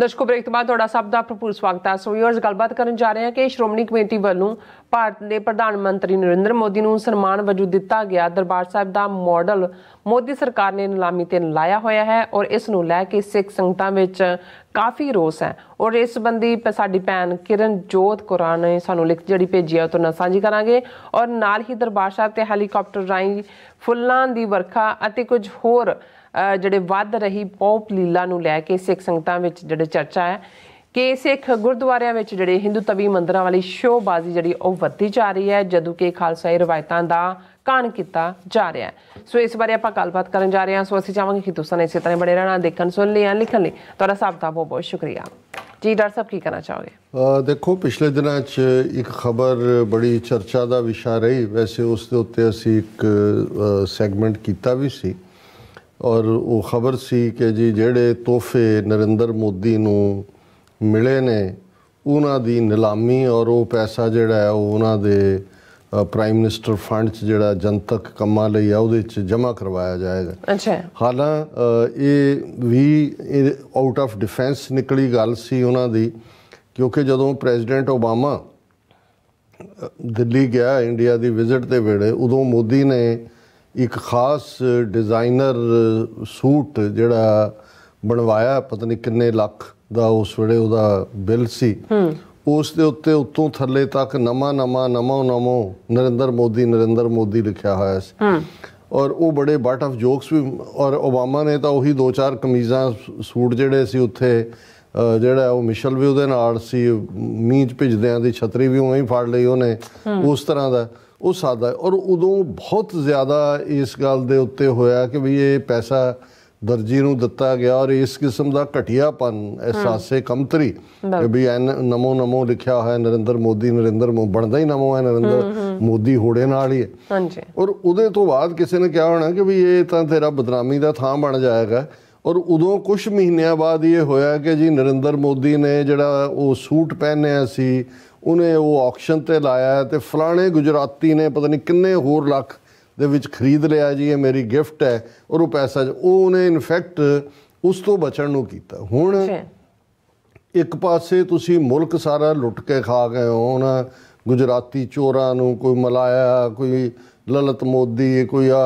ਦਰਸ਼ਕੋ break ਤੋਂ ਬਾਅਦ ਤੁਹਾਡਾ ਸਭ ਦਾ ਭਰਪੂਰ ਸਵਾਗਤ ਹੈ ਸੋ ਵੀਅਰਸ ਗੱਲਬਾਤ ਕਰਨ ਜਾ ਰਹੇ ਹਾਂ ਕਿ ਸ਼੍ਰੋਮਣੀ ਕਮੇਟੀ ਵੱਲੋਂ ਭਾਰਤ ਦੇ ਪ੍ਰਧਾਨ ਮੰਤਰੀ ਨਰਿੰਦਰ ਮੋਦੀ ਨੂੰ ਸਨਮਾਨ ਵਜੋਂ ਦਿੱਤਾ ਗਿਆ ਦਰਬਾਰ ਸਾਹਿਬ ਦਾ ਮਾਡਲ ਮੋਦੀ ਸਰਕਾਰ ਨੇ ਨਿਲਾਮੀ ਤੇ ਲਾਇਆ ਹੋਇਆ ਹੈ ਔਰ ਇਸ ਨੂੰ ਲੈ ਕੇ ਸਿੱਖ ਸੰਗਤਾਂ ਵਿੱਚ ਕਾਫੀ ਰੋਸ ਹੈ ਔਰ ਇਸ ਸੰਬੰਧੀ ਸਾਡੀ ਭੈਣ ਕਿਰਨ ਜੋਤ ਕੁਰਾਨ ਨੇ ਸਾਨੂੰ ਲਿਖ ਜਿਹੜੀ ਭੇਜੀ ਹੈ ਉਹ ਤੋਂ ਸਾਂਝੀ ਕਰਾਂਗੇ ਔਰ ਨਾਲ ਹੀ ਦਰਬਾਰ ਸਾਹਿਬ ਤੇ ਹੈਲੀਕਾਪਟਰ ਰਾਈ ਫੁੱਲਾਂ ਦੀ ਵਰਖਾ ਅਤੇ ਕੁਝ ਹੋਰ ਜਿਹੜੇ ਵੱਧ ਰਹੀ ਪੌਪ ਲੀਲਾ ਨੂੰ ਲੈ ਕੇ ਸਿੱਖ ਸੰਗਤਾਂ ਵਿੱਚ ਜਿਹੜੇ ਚਰਚਾ ਹੈ ਕਿ ਸਿੱਖ ਗੁਰਦੁਆਰਿਆਂ ਵਿੱਚ ਜਿਹੜੇ ਹਿੰਦੂ ਤਵੀ ਮੰਦਰਾਂ ਵਾਲੀ ਸ਼ੋਬਾਜ਼ੀ ਜਿਹੜੀ ਉਹ ਵੱਧਦੀ ਜਾ ਰਹੀ ਹੈ ਜਦੋਂ ਕਿ ਖਾਲਸਾਈ ਰਵਾਇਤਾਂ ਦਾ ਕਾਣ ਕੀਤਾ ਜਾ ਰਿਹਾ ਹੈ ਸੋ ਇਸ ਬਾਰੇ ਆਪਾਂ ਗੱਲਬਾਤ ਕਰਨ ਜਾ ਰਹੇ ਹਾਂ ਸੋ ਅਸੀਂ ਚਾਹਾਂਗੇ ਕਿ ਤੁਸੀਂ ਇਸੇ ਤਰ੍ਹਾਂ ਬੜੇ ਰਹਿਣਾ ਦੇਖਣ ਸੁਣ ਲਈ ਲਿਖਣ ਲਈ ਤੁਹਾਡਾ ਸਭ ਦਾ ਬਹੁਤ ਬਹੁਤ ਸ਼ੁਕਰੀਆ ਜੀ ਡਾਕਟਰ ਸਾਹਿਬ ਕੀ ਕਹਿਣਾ ਚਾਹੋਗੇ ਦੇਖੋ ਪਿਛਲੇ ਦਿਨਾਂ 'ਚ ਇੱਕ ਖਬਰ ਬੜੀ ਚਰਚਾ ਦਾ ਵਿਸ਼ਾ ਰਹੀ ਵੈਸੇ ਉਸ ਦੇ ਉੱਤੇ ਅਸੀਂ ਇੱਕ ਸੈਗਮੈਂਟ ਕੀਤਾ ਵੀ ਸੀ ਔਰ ਉਹ ਖਬਰ ਸੀ ਕਿ ਜੀ ਜਿਹੜੇ ਤੋਹਫੇ ਨਰਿੰਦਰ ਮੋਦੀ ਨੂੰ ਮਿਲੇ ਨੇ ਉਹਨਾਂ ਦੀ ਨਿਲਾਮੀ ਔਰ ਉਹ ਪੈਸਾ ਜਿਹੜਾ ਹੈ ਉਹ ਉਹਨਾਂ ਦੇ ਪ੍ਰਾਈਮ ਮਿਨਿਸਟਰ ਫੰਡ ਚ ਜਿਹੜਾ ਜਨਤਕ ਕੰਮਾਂ ਲਈ ਆ ਉਹਦੇ ਚ ਜਮ੍ਹਾਂ ਕਰਵਾਇਆ ਜਾਏਗਾ ਅੱਛਾ ਹਾਲਾਂ ਇਹ ਵੀ ਆਊਟ ਆਫ ਡਿਫੈਂਸ ਨਿਕਲੀ ਗੱਲ ਸੀ ਉਹਨਾਂ ਦੀ ਕਿਉਂਕਿ ਜਦੋਂ ਪ੍ਰੈਜ਼ੀਡੈਂਟ ਓਬਾਮਾ ਦਿੱਲੀ ਗਿਆ ਇੰਡੀਆ ਦੀ ਵਿਜ਼ਿਟ ਤੇ ਵੇੜੇ ਉਦੋਂ ਮੋਦੀ ਨੇ ਇੱਕ ਖਾਸ ਡਿਜ਼ਾਈਨਰ ਸੂਟ ਜਿਹੜਾ ਬਣਵਾਇਆ ਪਤਾ ਨਹੀਂ ਕਿੰਨੇ ਲੱਖ ਦਾ ਉਸ ਵੇਲੇ ਉਹਦਾ ਬਿੱਲ ਸੀ ਉਸ ਦੇ ਉੱਤੇ ਉਤੋਂ ਥੱਲੇ ਤੱਕ ਨਮਾ ਨਮਾ ਨਮੋ ਨਮੋ ਨਰਿੰਦਰ ਮੋਦੀ ਨਰਿੰਦਰ ਮੋਦੀ ਲਿਖਿਆ ਹੋਇਆ ਸੀ ਔਰ ਉਹ ਬੜੇ ਬਟ ਆਫ ਜੋਕਸ ਵੀ ਔਰ ਓਬਾਮਾ ਨੇ ਤਾਂ ਉਹੀ ਦੋ ਚਾਰ ਕਮੀਜ਼ਾਂ ਸੂਟ ਜਿਹੜੇ ਸੀ ਉੱਥੇ ਜਿਹੜਾ ਉਹ ਮਿਸ਼ਲ ਵੀ ਉਹਦੇ ਨਾਲ ਸੀ ਮੀਂਹ ਭਿੱਜਦਿਆਂ ਦੀ ਛਤਰੀ ਵੀ ਉਵੇਂ ਹੀ ਫੜ ਲਈ ਉਹਨੇ ਉਸ ਤਰ੍ਹਾਂ ਦਾ ਉਹ ਸਾਦਾ ਔਰ ਉਦੋਂ ਬਹੁਤ ਜ਼ਿਆਦਾ ਇਸ ਗੱਲ ਦੇ ਉੱਤੇ ਹੋਇਆ ਕਿ ਵੀ ਇਹ ਪੈਸਾ ਦਰਜੀ ਨੂੰ ਦਿੱਤਾ ਗਿਆ ਔਰ ਇਸ ਕਿਸਮ ਦਾ ਘਟਿਆਪਨ ਅਹਿਸਾਸੇ ਕਮਤਰੀ ਵੀ ਨਮੋ ਨਮੋ ਲਿਖਿਆ ਹੋਇਆ ਨਰਿੰਦਰ ਮੋਦੀ ਨਰਿੰਦਰ ਮੋ ਬਣਦਾ ਹੀ ਨਮੋ ਹੈ ਨਰਿੰਦਰ ਮੋਦੀ ਹੋੜੇ ਨਾਲ ਹੀ ਹੈ ਹਾਂਜੀ ਔਰ ਉਹਦੇ ਤੋਂ ਬਾਅਦ ਕਿਸੇ ਨੇ ਕਿਹਾ ਹੋਣਾ ਕਿ ਵੀ ਇਹ ਤਾਂ ਤੇਰਾ ਬਦਨਾਮੀ ਦਾ ਥਾਂ ਬਣ ਜਾਏਗਾ ਔਰ ਉਦੋਂ ਕੁਝ ਮਹੀਨਿਆਂ ਬਾਅਦ ਇਹ ਹੋਇਆ ਕਿ ਜੀ ਨਰਿੰਦਰ ਮੋਦੀ ਨੇ ਜਿਹੜਾ ਉਹ ਸੂਟ ਪਹਿਨਿਆ ਸੀ ਉਹਨੇ ਉਹ ਆਕਸ਼ਨ ਤੇ ਲਾਇਆ ਤੇ ਫਲਾਣੇ ਗੁਜਰਾਤੀ ਨੇ ਪਤਾ ਨਹੀਂ ਕਿੰਨੇ ਹੋਰ ਲੱਖ ਦੇ ਵਿੱਚ ਖਰੀਦ ਲਿਆ ਜੀ ਇਹ ਮੇਰੀ ਗਿਫਟ ਹੈ ਔਰ ਉਹ ਪੈਸਾ ਉਹਨੇ ਇਨਫੈਕਟ ਉਸ ਤੋਂ ਬਚਣ ਨੂੰ ਕੀਤਾ ਹੁਣ ਇੱਕ ਪਾਸੇ ਤੁਸੀਂ ਮੁਲਕ ਸਾਰਾ ਲੁੱਟ ਕੇ ਖਾ ਗਏ ਹੋ ਨਾ ਗੁਜਰਾਤੀ ਚੋਰਾਂ ਨੂੰ ਕੋਈ ਮਲਾਇਆ ਕੋਈ ਲਲਤ ਮੋਦੀ ਕੋਈ ਆ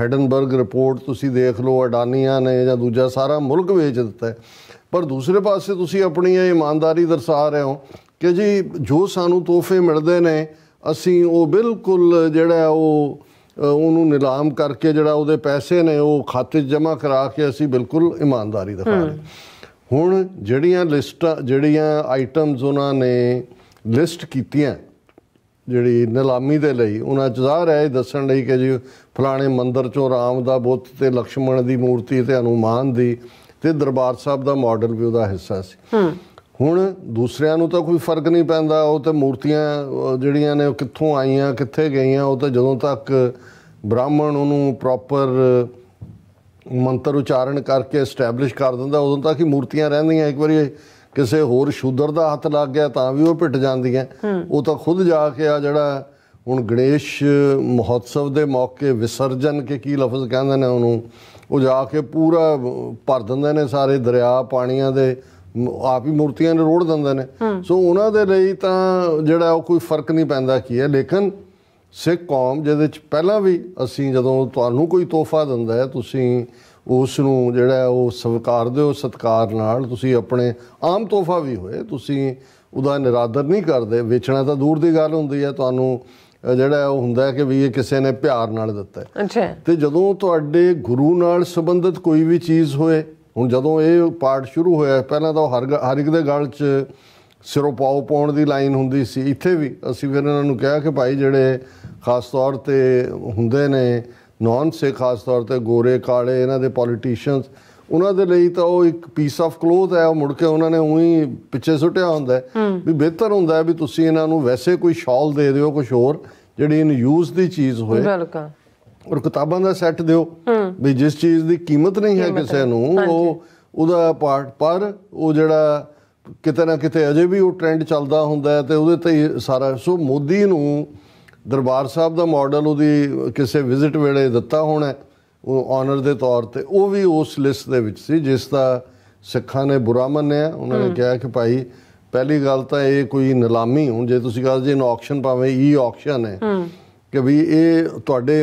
ਹੈਡਨਬਰਗ ਰਿਪੋਰਟ ਤੁਸੀਂ ਦੇਖ ਲਓ ਅਡਾਨੀਆਂ ਨੇ ਜਾਂ ਦੂਜਾ ਸਾਰਾ ਮੁਲਕ ਵੇਚ ਦਿੱਤਾ ਪਰ ਦੂਸਰੇ ਪਾਸੇ ਤੁਸੀਂ ਆਪਣੀ ਇਮਾਨਦਾਰੀ ਦਰਸਾ ਰਹੇ ਹੋ ਕਿ ਜੀ ਜੋ ਸਾਨੂੰ ਤੋਹਫੇ ਮਿਲਦੇ ਨੇ ਅਸੀਂ ਉਹ ਬਿਲਕੁਲ ਜਿਹੜਾ ਉਹ ਉਹਨੂੰ ਨਿਲਾਮ ਕਰਕੇ ਜਿਹੜਾ ਉਹਦੇ ਪੈਸੇ ਨੇ ਉਹ ਖਾਤੇ 'ਚ ਜਮ੍ਹਾਂ ਕਰਾ ਕੇ ਅਸੀਂ ਬਿਲਕੁਲ ਇਮਾਨਦਾਰੀ ਦਿਖਾ ਰਹੇ ਹੁਣ ਜਿਹੜੀਆਂ ਲਿਸਟਾਂ ਜਿਹੜੀਆਂ ਆਈਟਮਸ ਉਹਨਾਂ ਨੇ ਲਿਸਟ ਕੀਤੀਆਂ ਜਿਹੜੀ ਨਿਲਾਮੀ ਦੇ ਲਈ ਉਹਨਾਂ ਚ ਜ਼ਾਹਰ ਹੈ ਦੱਸਣ ਲਈ ਕਿ ਜੀ ਫਲਾਣੇ ਮੰਦਰ ਚੋਂ ਰਾਮ ਦਾ ਬੁੱਤ ਤੇ ਲక్ష్ਮਣ ਦੀ ਮੂਰਤੀ ਤੇ ਹਨੂਮਾਨ ਦੀ ਤੇ ਦਰਬਾਰ ਸਾਹਿਬ ਦਾ ਮਾਡਲ ਵੀ ਉਹਦਾ ਹਿੱਸਾ ਸੀ ਹੁਣ ਦੂਸਰਿਆਂ ਨੂੰ ਤਾਂ ਕੋਈ ਫਰਕ ਨਹੀਂ ਪੈਂਦਾ ਉਹ ਤੇ ਮੂਰਤੀਆਂ ਜਿਹੜੀਆਂ ਨੇ ਉਹ ਕਿੱਥੋਂ ਆਈਆਂ ਕਿੱਥੇ ਗਈਆਂ ਉਹ ਤਾਂ ਜਦੋਂ ਤੱਕ ਬ੍ਰਾਹਮਣ ਉਹਨੂੰ ਪ੍ਰੋਪਰ ਮੰਤਰ ਉਚਾਰਨ ਕਰਕੇ ਐਸਟੈਬਲਿਸ਼ ਕਰ ਦਿੰਦਾ ਉਦੋਂ ਤੱਕ ਹੀ ਮੂਰਤੀਆਂ ਰਹਿੰਦੀਆਂ ਇੱਕ ਵਾਰੀ ਕਿਸੇ ਹੋਰ ਸ਼ੂਦਰ ਦਾ ਹੱਥ ਲੱਗ ਗਿਆ ਤਾਂ ਵੀ ਉਹ ਪਿੱਟ ਜਾਂਦੀਆਂ ਉਹ ਤਾਂ ਖੁਦ ਜਾ ਕੇ ਆ ਜਿਹੜਾ ਹੁਣ ਗਣੇਸ਼ ਮਹੋਤਸਵ ਦੇ ਮੌਕੇ ਵਿਸਰਜਨ ਕੇ ਕੀ ਲਫ਼ਜ਼ ਕਹਿੰਦੇ ਨੇ ਉਹਨੂੰ ਉਹ ਜਾ ਕੇ ਪੂਰਾ ਭਰ ਦਿੰਦੇ ਨੇ ਸਾਰੇ ਦਰਿਆ ਪਾਣੀਆਂ ਦੇ ਆਪ ਹੀ ਮੂਰਤੀਆਂ ਨੇ ਰੋੜ ਦਿੰਦੇ ਨੇ ਸੋ ਉਹਨਾਂ ਦੇ ਲਈ ਤਾਂ ਜਿਹੜਾ ਉਹ ਕੋਈ ਫਰਕ ਨਹੀਂ ਪੈਂਦਾ ਕੀ ਹੈ ਲੇਕਿਨ ਸਿੱਖ ਕੌਮ ਜਿਹਦੇ ਚ ਪਹਿਲਾਂ ਵੀ ਅਸੀਂ ਜਦੋਂ ਤੁਹਾਨੂੰ ਕੋਈ ਤੋਹਫਾ ਦਿੰਦਾ ਹੈ ਤੁਸੀਂ ਉਸ ਨੂੰ ਜਿਹੜਾ ਉਹ ਸਵੀਕਾਰਦੇ ਦਿਓ ਸਤਕਾਰ ਨਾਲ ਤੁਸੀਂ ਆਪਣੇ ਆਮ ਤੋਹਫਾ ਵੀ ਹੋਏ ਤੁਸੀਂ ਉਹਦਾ ਨਿਰਾਦਰ ਨਹੀਂ ਕਰਦੇ ਵੇਚਣਾ ਤਾਂ ਦੂਰ ਦੀ ਗੱਲ ਹੁੰਦੀ ਹੈ ਤੁਹਾਨੂੰ ਜਿਹੜਾ ਉਹ ਹੁੰਦਾ ਕਿ ਵੀ ਇਹ ਕਿਸੇ ਨੇ ਪਿਆਰ ਨਾਲ ਦਿੱਤਾ ਹੈ ਅੱਛਾ ਤੇ ਜਦੋਂ ਤੁਹਾਡੇ ਗੁਰੂ ਨਾਲ ਸੰਬੰਧਿਤ ਕੋਈ ਵੀ ਚੀਜ਼ ਹੋਏ ਹੁਣ ਜਦੋਂ ਇਹ ਪਾਰਟ ਸ਼ੁਰੂ ਹੋਇਆ ਪਹਿਲਾਂ ਤਾਂ ਹਰ ਹਰ ਇੱਕ ਦੇ ਗਲ 'ਚ ਸਿਰੋਂ ਪਾਉ ਪਾਉਣ ਦੀ ਲਾਈਨ ਹੁੰਦੀ ਸੀ ਇੱਥੇ ਵੀ ਅਸੀਂ ਫਿਰ ਇਹਨਾਂ ਨੂੰ ਕਿਹਾ ਕਿ ਭਾਈ ਜਿਹੜੇ ਖਾਸ ਤੌਰ ਤੇ ਹੁੰਦੇ ਨੇ ਨੌਨ ਸੇ ਖਾਸ ਤੌਰ ਤੇ ਗੋਰੇ ਕਾਲੇ ਇਹਨਾਂ ਦੇ ਪੋਲੀਟੀਸ਼ੀਅਨਸ ਉਹਨਾਂ ਦੇ ਲਈ ਤਾਂ ਉਹ ਇੱਕ ਪੀਸ ਆਫ ਕਲੋਥ ਹੈ ਉਹ ਮੁੜ ਕੇ ਉਹਨਾਂ ਨੇ ਉਹੀ ਪਿੱਛੇ ਸੁੱਟਿਆ ਹੁੰਦਾ ਵੀ ਬਿਹਤਰ ਹੁੰਦਾ ਵੀ ਤੁਸੀਂ ਇਹਨਾਂ ਨੂੰ ਵੈਸੇ ਕੋਈ ਸ਼ਾਲ ਦੇ ਦਿਓ ਕੁਝ ਹੋਰ ਜਿਹੜੀ ਇਹਨ ਯੂਜ਼ ਦੀ ਚੀਜ਼ ਹੋਵੇ ਬਿਲਕੁਲ ਔਰ ਕਿਤਾਬਾਂ ਦਾ ਸੈੱਟ ਦਿਓ ਵੀ ਜਿਸ ਚੀਜ਼ ਦੀ ਕੀਮਤ ਨਹੀਂ ਹੈ ਕਿਸੇ ਨੂੰ ਉਹ ਉਹਦਾ ਪਾਰਟ ਪਰ ਉਹ ਜਿਹੜਾ ਕਿਤੇ ਨਾ ਕਿਤੇ ਅਜੇ ਵੀ ਉਹ ਟ੍ਰੈਂਡ ਚੱਲਦਾ ਹੁੰਦਾ ਤੇ ਉਹਦੇ ਤੇ ਸਾਰਾ ਸੋ ਮੋਦੀ ਨੂੰ ਦਰਬਾਰ ਸਾਹਿਬ ਦਾ ਮਾਡਲ ਉਹਦੀ ਕਿਸੇ ਵਿਜ਼ਿਟ ਵੇਲੇ ਦਿੱਤਾ ਹੋਣਾ ਉਹ ਆਨਰ ਦੇ ਤੌਰ ਤੇ ਉਹ ਵੀ ਉਸ ਲਿਸਟ ਦੇ ਵਿੱਚ ਸੀ ਜਿਸ ਦਾ ਸਿੱਖਾਂ ਨੇ ਬੁਰਾ ਮੰਨਿਆ ਉਹਨਾਂ ਨੇ ਕਿਹਾ ਕਿ ਭਾਈ ਪਹਿਲੀ ਗੱਲ ਤਾਂ ਇਹ ਕੋਈ ਨਿਲਾਮੀ ਹੁਣ ਜੇ ਤੁਸੀਂ ਕਹਿੰਦੇ ਜੀ ਆਕਸ਼ਨ ਪਾਵੇਂ ਈ ਆਕਸ਼ਨ ਹੈ ਕਿ ਵੀ ਇਹ ਤੁਹਾਡੇ